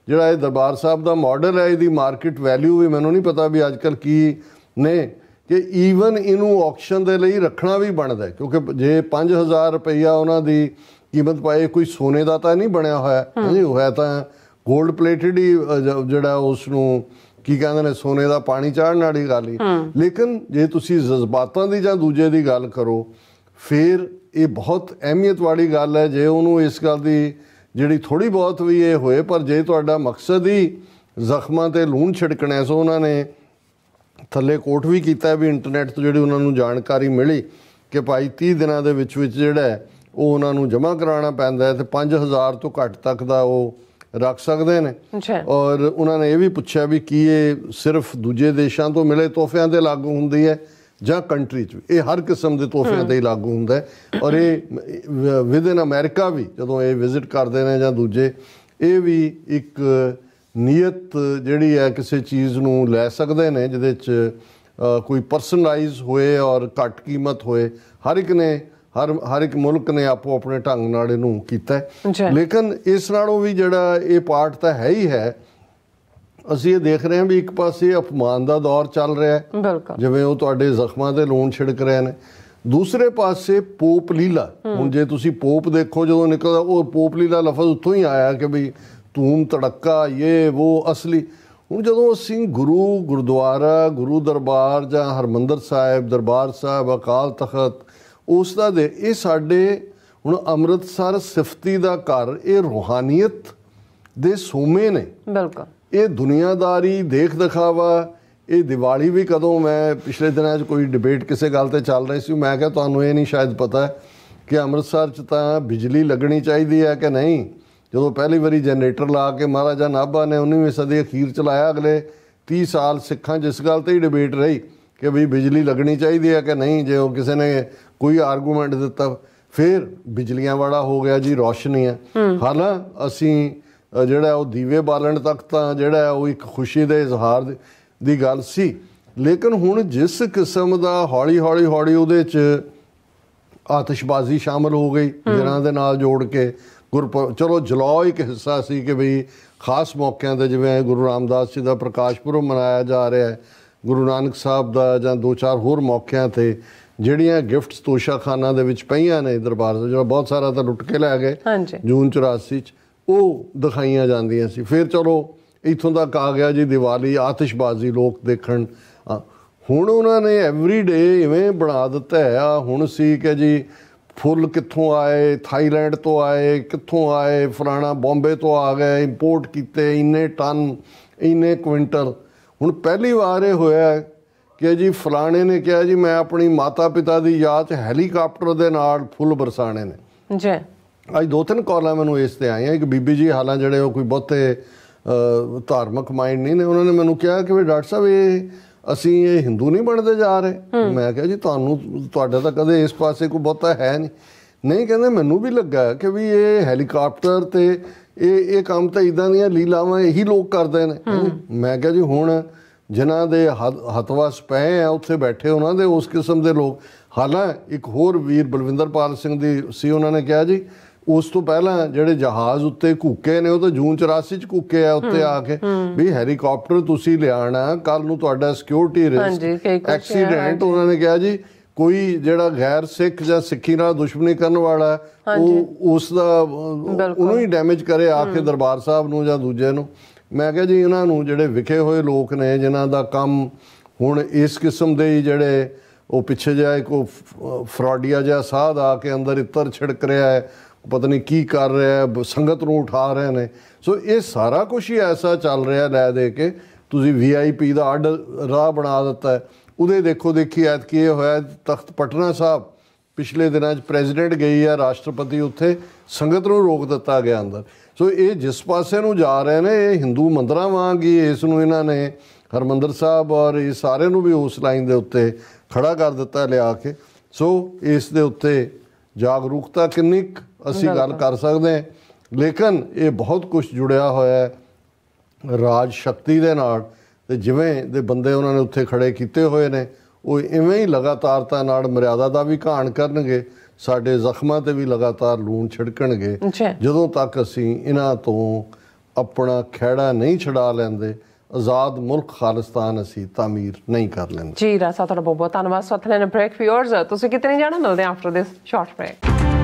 ਜਿਹੜਾ ਇਹ ਦਰਬਾਰ ਸਾਹਿਬ ਦਾ ਮਾਡਲ ਹੈ ਇਹਦੀ ਮਾਰਕੀਟ ਵੈਲਿਊ ਵੀ ਮੈਨੂੰ ਨਹੀਂ ਪਤਾ ਵੀ ਅੱਜਕੱਲ ਕੀ ਨੇ ਕਿ ਈਵਨ ਇਹਨੂੰ ਆਕਸ਼ਨ ਦੇ ਲਈ ਰੱਖਣਾ ਵੀ ਬਣਦਾ ਕਿਉਂਕਿ ਜੇ 5000 ਰੁਪਈਆ ਉਹਨਾਂ ਦੀ ਕੀਮਤ ਪਾਏ ਕੋਈ ਸੋਨੇ ਦਾ ਤਾਂ ਨਹੀਂ ਬਣਿਆ ਹੋਇਆ ਨਹੀਂ ਹੋਇਆ ਤਾਂ 골ਡ ਪਲੇਟਡ ਹੀ ਜਿਹੜਾ ਉਸ ਨੂੰ ਕੀ ਕਹਿੰਦੇ ਨੇ ਸੋਨੇ ਦਾ ਪਾਣੀ ਚਾੜਨ ਵਾਲੀ ਗੱਲ ਹੀ ਲੇਕਿਨ ਜੇ ਤੁਸੀਂ ਜਜ਼ਬਾਤਾਂ ਦੀ ਜਾਂ ਦੂਜੇ ਦੀ ਗੱਲ ਕਰੋ ਫਿਰ ਇਹ ਬਹੁਤ ਅਹਿਮੀਅਤ ਵਾਲੀ ਗੱਲ ਹੈ ਜੇ ਉਹਨੂੰ ਇਸ ਗੱਲ ਦੀ ਜਿਹੜੀ ਥੋੜੀ ਬਹੁਤ ਵੀ ਇਹ ਹੋਏ ਪਰ ਜੇ ਤੁਹਾਡਾ ਮਕਸਦ ਹੀ ਜ਼ਖਮਾਂ ਤੇ ਲੂਣ ਛਿੜਕਣਾ ਸੋ ਉਹਨਾਂ ਨੇ ਥੱਲੇ ਕੋਟ ਵੀ ਕੀਤਾ ਵੀ ਇੰਟਰਨੈਟ ਤੋਂ ਜਿਹੜੀ ਉਹਨਾਂ ਨੂੰ ਜਾਣਕਾਰੀ ਮਿਲੀ ਕਿ ਭਾਈ 30 ਦਿਨਾਂ ਦੇ ਵਿੱਚ ਵਿੱਚ ਜਿਹੜਾ ਉਹ ਉਹਨਾਂ ਨੂੰ ਜਮ੍ਹਾਂ ਕਰਾਉਣਾ ਪੈਂਦਾ ਤੇ 5000 ਤੋਂ ਘੱਟ ਤੱਕ ਦਾ ਉਹ ਰੱਖ ਸਕਦੇ ਨੇ ਔਰ ਉਹਨਾਂ ਨੇ ਇਹ ਵੀ ਪੁੱਛਿਆ ਵੀ ਕੀ ਇਹ ਸਿਰਫ ਦੂਜੇ ਦੇਸ਼ਾਂ ਤੋਂ ਮਿਲੇ ਤੋਹਫਿਆਂ ਦੇ ਲਾਗੂ ਹੁੰਦੀ ਹੈ ਜਾਂ ਕੰਟਰੀ 'ਚ ਇਹ ਹਰ ਕਿਸਮ ਦੇ ਤੋਹਫਿਆਂ ਦੇ ਲਾਗੂ ਹੁੰਦਾ ਹੈ ਔਰ ਇਹ ਇਨ ਅਮਰੀਕਾ ਵੀ ਜਦੋਂ ਇਹ ਵਿਜ਼ਿਟ ਕਰਦੇ ਨੇ ਜਾਂ ਦੂਜੇ ਇਹ ਵੀ ਇੱਕ ਨੀਅਤ ਜਿਹੜੀ ਹੈ ਕਿਸੇ ਚੀਜ਼ ਨੂੰ ਲੈ ਸਕਦੇ ਨੇ ਜਿਹਦੇ 'ਚ ਕੋਈ ਪਰਸਨਲਾਈਜ਼ ਹੋਏ ਔਰ ਘੱਟ ਕੀਮਤ ਹੋਏ ਹਰ ਇੱਕ ਨੇ ਹਰ ਹਰ ਇੱਕ ਮੁਲਕ ਨੇ ਆਪੋ ਆਪਣੇ ਢੰਗ ਨਾਲ ਇਹਨੂੰ ਕੀਤਾ ਲੇਕਿਨ ਇਸ ਨਾਲੋਂ ਵੀ ਜਿਹੜਾ ਇਹ ਪਾਰਟ ਤਾਂ ਹੈ ਹੀ ਹੈ ਅਸੀਂ ਇਹ ਦੇਖ ਰਹੇ ਹਾਂ ਵੀ ਇੱਕ ਪਾਸੇ ਅਪਮਾਨ ਦਾ ਦੌਰ ਚੱਲ ਰਿਹਾ ਹੈ ਜਿਵੇਂ ਉਹ ਤੁਹਾਡੇ ਜ਼ਖਮਾਂ ਤੇ ਲੂਣ ਛਿੜਕ ਰਹੇ ਨੇ ਦੂਸਰੇ ਪਾਸੇ ਪੋਪ ਲੀਲਾ ਹੁਣ ਜੇ ਤੁਸੀਂ ਪੋਪ ਦੇਖੋ ਜਦੋਂ ਨਿਕਲਦਾ ਉਹ ਪੋਪ ਲੀਲਾ ਲਫ਼ਜ਼ ਉੱਥੋਂ ਹੀ ਆਇਆ ਕਿ ਵੀ ਤੂਮ ਤੜੱਕਾ ਇਹ ਉਹ ਅਸਲੀ ਹੁਣ ਜਦੋਂ ਅਸੀਂ ਗੁਰੂ ਗੁਰਦੁਆਰਾ ਗੁਰੂ ਦਰਬਾਰ ਜਾਂ ਹਰਮੰਦਰ ਸਾਹਿਬ ਦਰਬਾਰ ਸਾਹਿਬ ਅਕਾਲ ਤਖਤ ਉਸ ਦਾ ਦੇ ਇਹ ਸਾਡੇ ਹੁਣ ਅੰਮ੍ਰਿਤਸਰ ਸਿਫਤੀ ਦਾ ਘਰ ਇਹ ਰੋਹਾਨੀਅਤ ਦੇ ਸੂਮੇ ਨੇ ਬਿਲਕੁਲ ਇਹ ਦੁਨੀਆਦਾਰੀ ਦੇਖ ਦਿਖਾਵਾ ਇਹ ਦੀਵਾਲੀ ਵੀ ਕਦੋਂ ਮੈਂ ਪਿਛਲੇ ਦਿਨਾਂ 'ਚ ਕੋਈ ਡਿਬੇਟ ਕਿਸੇ ਗੱਲ ਤੇ ਚੱਲ ਰਹੀ ਸੀ ਮੈਂ ਕਿਹਾ ਤੁਹਾਨੂੰ ਇਹ ਨਹੀਂ ਸ਼ਾਇਦ ਪਤਾ ਕਿ ਅੰਮ੍ਰਿਤਸਰ 'ਚ ਤਾਂ ਬਿਜਲੀ ਲੱਗਣੀ ਚਾਹੀਦੀ ਹੈ ਕਿ ਨਹੀਂ ਜਦੋਂ ਪਹਿਲੀ ਵਾਰੀ ਜਨਰੇਟਰ ਲਾ ਕੇ ਮਹਾਰਾਜਾ ਨਾਭਾ ਨੇ 19ਵੀਂ ਸਦੀ ਅਖੀਰ ਚ ਲਾਇਆ ਅਗਲੇ 30 ਸਾਲ ਸਿੱਖਾਂ ਜਿਸ ਗੱਲ ਤੇ ਹੀ ਡਿਬੇਟ ਰਹੀ ਕਿ ਵੀ ਬਿਜਲੀ ਲੱਗਣੀ ਚਾਹੀਦੀ ਹੈ ਕਿ ਨਹੀਂ ਜੇ ਉਹ ਕਿਸੇ ਨੇ ਕੋਈ ਆਰਗੂਮੈਂਟ ਦਿੱਤਾ ਫਿਰ ਬਿਜਲੀਆਂ ਵਾਲਾ ਹੋ ਗਿਆ ਜੀ ਰੋਸ਼ਨੀ ਹੈ ਹਾਲਾ ਅਸੀਂ ਜਿਹੜਾ ਉਹ ਦੀਵੇ ਬਾਲਣ ਤੱਕ ਤਾਂ ਜਿਹੜਾ ਉਹ ਇੱਕ ਖੁਸ਼ੀ ਦੇ ਇਜ਼ਹਾਰ ਦੀ ਗੱਲ ਸੀ ਲੇਕਿਨ ਹੁਣ ਜਿਸ ਕਿਸਮ ਦਾ ਹੌਲੀ ਹੌਲੀ ਹੌਲੀ ਉਹਦੇ 'ਚ ਆਤਿਸ਼ਬਾਜ਼ੀ ਸ਼ਾਮਲ ਹੋ ਗਈ ਜਿਨ੍ਹਾਂ ਦੇ ਨਾਲ ਜੋੜ ਕੇ ਗੁਰਪੁਰ ਚਲੋ ਜਲੌ ਇੱਕ ਹਿੱਸਾ ਸੀ ਕਿ ਵੀ ਖਾਸ ਮੌਕਿਆਂ ਤੇ ਜਿਵੇਂ ਗੁਰੂ ਰਾਮਦਾਸ ਜੀ ਦਾ ਪ੍ਰਕਾਸ਼ ਪੁਰਬ ਮਨਾਇਆ ਜਾ ਰਿਹਾ ਹੈ ਗੁਰੂ ਨਾਨਕ ਸਾਹਿਬ ਦਾ ਜਾਂ ਦੋ ਚਾਰ ਹੋਰ ਮੌਕਿਆਂ ਤੇ ਜਿਹੜੀਆਂ ਗਿਫਟਸ ਤੋਸ਼ਾਖਾਨਾ ਦੇ ਵਿੱਚ ਪਈਆਂ ਨੇ ਦਰਬਾਰ ਸਾਹਿਬ ਜਿਹੜਾ ਬਹੁਤ ਸਾਰਾ ਤਾਂ ਲੁੱਟ ਕੇ ਲੈ ਗਏ ਜੂਨ 84 ਚ ਉਹ ਦਿਖਾਈਆਂ ਜਾਂਦੀਆਂ ਸੀ ਫਿਰ ਚਲੋ ਇਥੋਂ ਤੱਕ ਆ ਗਿਆ ਜੀ ਦੀਵਾਲੀ ਆਤਿਸ਼ਬਾਜ਼ੀ ਲੋਕ ਦੇਖਣ ਹੁਣ ਉਹਨਾਂ ਨੇ ਐਵਰੀ ਡੇ ਇਵੇਂ ਬਣਾ ਦਿੱਤਾ ਹੈ ਆ ਹੁਣ ਸੀ ਕਿ ਜੀ ਫੁੱਲ ਕਿੱਥੋਂ ਆਏ ਥਾਈਲੈਂਡ ਤੋਂ ਆਏ ਕਿੱਥੋਂ ਆਏ ਫਰਾਣਾ ਬੰਬੇ ਤੋਂ ਆ ਗਏ ਇੰਪੋਰਟ ਕੀਤੇ ਇੰਨੇ ਟਨ ਇੰਨੇ ਕੁਇੰਟਲ ਹੁਣ ਪਹਿਲੀ ਵਾਰ ਇਹ ਹੋਇਆ ਕਿ ਜੀ ਫਲਾਣੇ ਨੇ ਕਿਹਾ ਜੀ ਮੈਂ ਆਪਣੀ ਮਾਤਾ ਪਿਤਾ ਦੀ ਯਾਦ 'ਚ ਹੈਲੀਕਾਪਟਰ ਦੇ ਨਾਲ ਫੁੱਲ ਬਰਸਾਣੇ ਨੇ ਜੀ ਅੱਜ ਦੋ ਤਿੰਨ ਕਾਲਾਂ ਮੈਨੂੰ ਇਸ ਤੇ ਆਈਆਂ ਇੱਕ ਬੀਬੀ ਜੀ ਹਾਲਾਂ ਜਿਹੜੇ ਉਹ ਕੋਈ ਬਹੁਤੇ ਧਾਰਮਿਕ ਮਾਈਂਡ ਨਹੀਂ ਨੇ ਉਹਨਾਂ ਨੇ ਮੈਨੂੰ ਕਿਹਾ ਕਿ ਵੀ ਡਾਕਟਰ ਸਾਹਿਬ ਇਹ ਅਸੀਂ ਇਹ Hindu ਨਹੀਂ ਬਣਦੇ ਜਾ ਰਹੇ ਮੈਂ ਕਿਹਾ ਜੀ ਤੁਹਾਨੂੰ ਤੁਹਾਡਾ ਤਾਂ ਕਦੇ ਇਸ ਪਾਸੇ ਕੋਈ ਬਹੁਤਾ ਹੈ ਨਹੀਂ ਨਹੀਂ ਕਹਿੰਦੇ ਮੈਨੂੰ ਵੀ ਲੱਗਾ ਕਿ ਵੀ ਇਹ ਹੈਲੀਕਾਪਟਰ ਤੇ ਇਹ ਇਹ ਕੰਮ ਤਾਂ ਇਦਾਂ ਦੀਆਂ ਲੀਲਾਵਾਂ ਇਹੀ ਲੋਕ ਕਰਦੇ ਨੇ ਮੈਂ ਕਿਹਾ ਜੀ ਹੁਣ ਜਿਨ੍ਹਾਂ ਦੇ ਹਤਵਾਸ ਪਏ ਆ ਉੱਥੇ ਬੈਠੇ ਉਹਨਾਂ ਦੇ ਉਸ ਕਿਸਮ ਦੇ ਲੋਕ ਹਾਲਾਂ ਇੱਕ ਹੋਰ ਵੀਰ ਬਲਵਿੰਦਰਪਾਲ ਸਿੰਘ ਦੀ ਸੀ ਉਹਨਾਂ ਨੇ ਕਿਹਾ ਜੀ ਉਸ ਤੋਂ ਪਹਿਲਾਂ ਜਿਹੜੇ ਜਹਾਜ਼ ਉੱਤੇ ਘੁੱਕੇ ਨੇ ਉਹ ਤਾਂ ਜੂਨ 84 ਚ ਘੁੱਕੇ ਆ ਉੱਤੇ ਆ ਕੇ ਵੀ ਹੈਲੀਕਾਪਟਰ ਤੁਸੀਂ ਲਿਆਣਾ ਕੱਲ ਨੂੰ ਤੁਹਾਡਾ ਸਿਕਿਉਰਿਟੀ ਰਿਸਕ ਐਕਸੀਡੈਂਟ ਉਹਨਾਂ ਨੇ ਕਿਹਾ ਜੀ ਕੋਈ ਜਿਹੜਾ ਗੈਰ ਸਿੱਖ ਜਾਂ ਸਿੱਖੀ ਨਾਲ ਦੁਸ਼ਮਣੀ ਕਰਨ ਵਾਲਾ ਉਹ ਉਸ ਦਾ ਉਹਨੂੰ ਹੀ ਡੈਮੇਜ ਕਰੇ ਆ ਕੇ ਦਰਬਾਰ ਸਾਹਿਬ ਨੂੰ ਜਾਂ ਦੂਜੇ ਨੂੰ ਮੈਂ ਕਿਹਾ ਜੀ ਇਹਨਾਂ ਨੂੰ ਜਿਹੜੇ ਵਿਖੇ ਹੋਏ ਲੋਕ ਨੇ ਜਿਨ੍ਹਾਂ ਦਾ ਕੰਮ ਹੁਣ ਇਸ ਕਿਸਮ ਦੇ ਜਿਹੜੇ ਉਹ ਪਿੱਛੇ ਜਾ ਇੱਕ ਫਰਾਡੀਆ ਜਿਹਾ ਸਾਧ ਆ ਕੇ ਅੰਦਰ ਇੱਤਰ ਛਿੜਕ ਰਿਹਾ ਹੈ ਪਤਾ ਨਹੀਂ ਕੀ ਕਰ ਰਿਹਾ ਹੈ ਸੰਗਤ ਨੂੰ ਉਠਾ ਰਹੇ ਨੇ ਸੋ ਇਹ ਸਾਰਾ ਕੁਝ ਹੀ ਐਸਾ ਚੱਲ ਰਿਹਾ ਲੈ ਦੇ ਕੇ ਤੁਸੀਂ ਵੀਆਈਪੀ ਦਾ ਅੱਡ ਰਾਹ ਬਣਾ ਦਿੱਤਾ ਹੈ ਉਹਦੇ ਦੇਖੋ ਦੇਖੀ ਐਤ ਕੀ ਹੋਇਆ ਤਖਤ ਪਟਨਾ ਸਾਹਿਬ ਪਿਛਲੇ ਦਿਨਾਂ 'ਚ ਪ੍ਰੈਜ਼ੀਡੈਂਟ ਗਈ ਆ ਰਾਸ਼ਟਰਪਤੀ ਉੱਥੇ ਸੰਗਤ ਨੂੰ ਰੋਕ ਦਿੱਤਾ ਗਿਆ ਅੰਦਰ ਸੋ ਇਹ ਜਿਸ ਪਾਸੇ ਨੂੰ ਜਾ ਰਹੇ ਨੇ ਇਹ ਹਿੰਦੂ ਮੰਦਰਾਂ ਵਾਂਗ ਹੀ ਇਸ ਨੂੰ ਇਹਨਾਂ ਨੇ ਹਰਮੰਦਰ ਸਾਹਿਬ ਔਰ ਇਹ ਸਾਰੇ ਨੂੰ ਵੀ ਉਸ ਲਾਈਨ ਦੇ ਉੱਤੇ ਖੜਾ ਕਰ ਦਿੱਤਾ ਲਿਆ ਕੇ ਸੋ ਇਸ ਦੇ ਉੱਤੇ ਜਾਗਰੂਕਤਾ ਕਿੰਨੀ ਅਸੀਂ ਗੱਲ ਕਰ ਸਕਦੇ ਹਾਂ ਲੇਕਿਨ ਇਹ ਬਹੁਤ ਕੁਝ ਜੁੜਿਆ ਹੋਇਆ ਹੈ ਰਾਜ ਸ਼ਕਤੀ ਦੇ ਨਾਲ ਤੇ ਜਿਵੇਂ ਦੇ ਬੰਦੇ ਉਹਨਾਂ ਨੇ ਉੱਥੇ ਖੜੇ ਕੀਤੇ ਹੋਏ ਨੇ ਉਹ ਇਵੇਂ ਹੀ ਲਗਾਤਾਰਤਾ ਨਾਲ ਮਰਿਆਦਾ ਦਾ ਵੀ ਘਾਣ ਕਰਨਗੇ ਸਾਡੇ ਜ਼ਖਮਾਂ ਤੇ ਵੀ ਲਗਾਤਾਰ ਲੂਣ ਛਿੜਕਣਗੇ ਜਦੋਂ ਤੱਕ ਅਸੀਂ ਇਹਨਾਂ ਤੋਂ ਆਪਣਾ ਖਿਹੜਾ ਨਹੀਂ ਛਡਾ ਲੈਂਦੇ ਆਜ਼ਾਦ ਮੁਲਕ ਖਾਲਿਸਤਾਨ ਅਸੀਂ ਤਾਮੀਰ ਨਹੀਂ ਕਰ ਲੈਂਦੇ ਜੀ ਰਾਸਾ ਤੁਹਾਡਾ ਬਹੁਤ ਬਹੁਤ ਧੰਨਵਾਦ ਸਵਤਨੇ ਨੇ ਬ੍ਰੇਕ ਫਿਓਰਸ ਤੁਸੀਂ ਕਿਤੇ ਨਹੀਂ ਜਾਣਾ ਮਿਲਦੇ ਆਫਟਰ ਦਿਸ ਸ਼ਾਰਟ ਬ੍ਰੇਕ